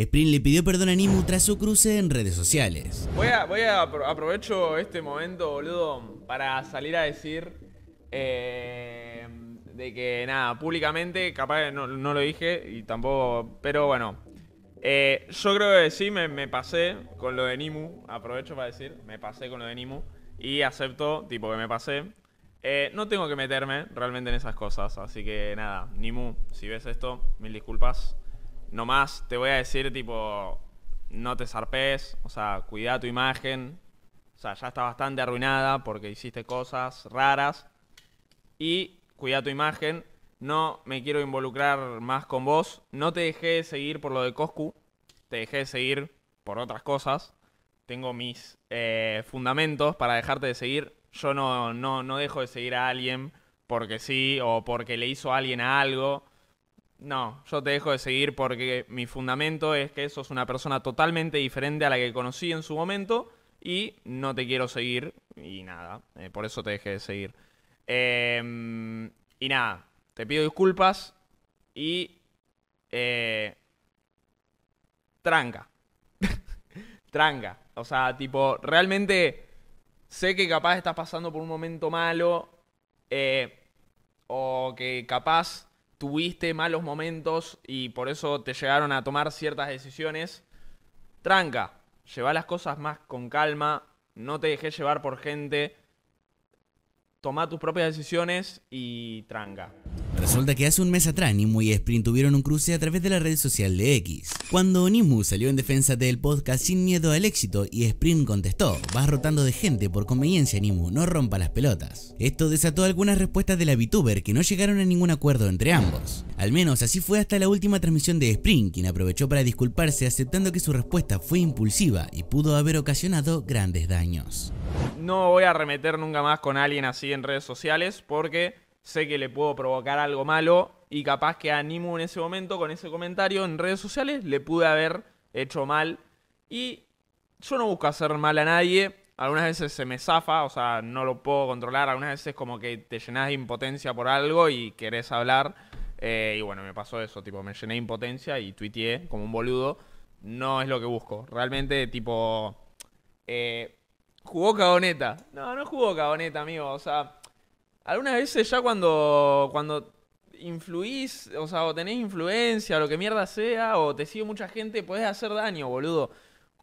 Spring le pidió perdón a Nimu tras su cruce en redes sociales. Voy a, voy aprovecho este momento, boludo, para salir a decir eh, de que nada, públicamente, capaz no, no lo dije y tampoco, pero bueno, eh, yo creo que sí, me, pasé con lo de Nimu, aprovecho para decir, me pasé con lo de Nimu y acepto, tipo, que me pasé. Eh, no tengo que meterme realmente en esas cosas, así que nada, Nimu, si ves esto, mil disculpas más, te voy a decir, tipo, no te zarpes, o sea, cuida tu imagen. O sea, ya está bastante arruinada porque hiciste cosas raras. Y cuida tu imagen. No me quiero involucrar más con vos. No te dejé de seguir por lo de Coscu. Te dejé de seguir por otras cosas. Tengo mis eh, fundamentos para dejarte de seguir. Yo no, no, no dejo de seguir a alguien porque sí o porque le hizo alguien a algo no, yo te dejo de seguir porque mi fundamento es que sos una persona totalmente diferente a la que conocí en su momento y no te quiero seguir y nada, eh, por eso te dejé de seguir. Em, y nada, te pido disculpas y... Eh, tranca. tranca. O sea, tipo, realmente sé que capaz estás pasando por un momento malo eh, o que capaz tuviste malos momentos y por eso te llegaron a tomar ciertas decisiones, tranca, lleva las cosas más con calma, no te dejes llevar por gente, toma tus propias decisiones y tranca. Resulta que hace un mes atrás Nimu y Sprint tuvieron un cruce a través de la red social de X. Cuando Nimu salió en defensa del podcast sin miedo al éxito y Sprint contestó, vas rotando de gente por conveniencia Nimu, no rompa las pelotas. Esto desató algunas respuestas de la VTuber que no llegaron a ningún acuerdo entre ambos. Al menos así fue hasta la última transmisión de Sprint, quien aprovechó para disculparse aceptando que su respuesta fue impulsiva y pudo haber ocasionado grandes daños. No voy a arremeter nunca más con alguien así en redes sociales porque sé que le puedo provocar algo malo y capaz que animo en ese momento, con ese comentario en redes sociales, le pude haber hecho mal. Y yo no busco hacer mal a nadie. Algunas veces se me zafa, o sea, no lo puedo controlar. Algunas veces como que te llenas de impotencia por algo y querés hablar. Eh, y bueno, me pasó eso, tipo, me llené de impotencia y tuiteé como un boludo. No es lo que busco. Realmente, tipo... Eh, jugó cagoneta. No, no jugó cagoneta, amigo. O sea, algunas veces ya cuando, cuando influís, o sea, o tenés influencia, o lo que mierda sea, o te sigue mucha gente, podés hacer daño, boludo.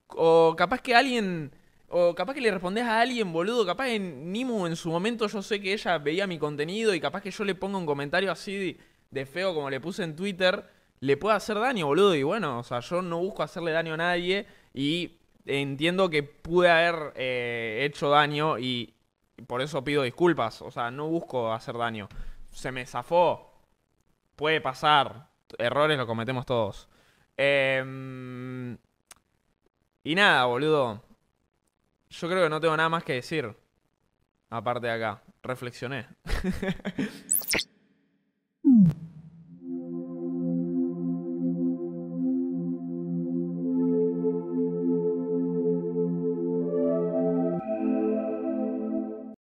O capaz que alguien... O capaz que le respondés a alguien, boludo. Capaz en Nimu en su momento yo sé que ella veía mi contenido y capaz que yo le ponga un comentario así de, feo como le puse en Twitter. Le puede hacer daño, boludo. Y bueno, o sea, yo no busco hacerle daño a nadie y entiendo que pude haber eh, hecho daño y por eso pido disculpas. O sea, no busco hacer daño. Se me zafó. Puede pasar. Errores lo cometemos todos. Em, y nada, boludo. Yo creo que no tengo nada más que decir. Aparte de acá. Reflexioné.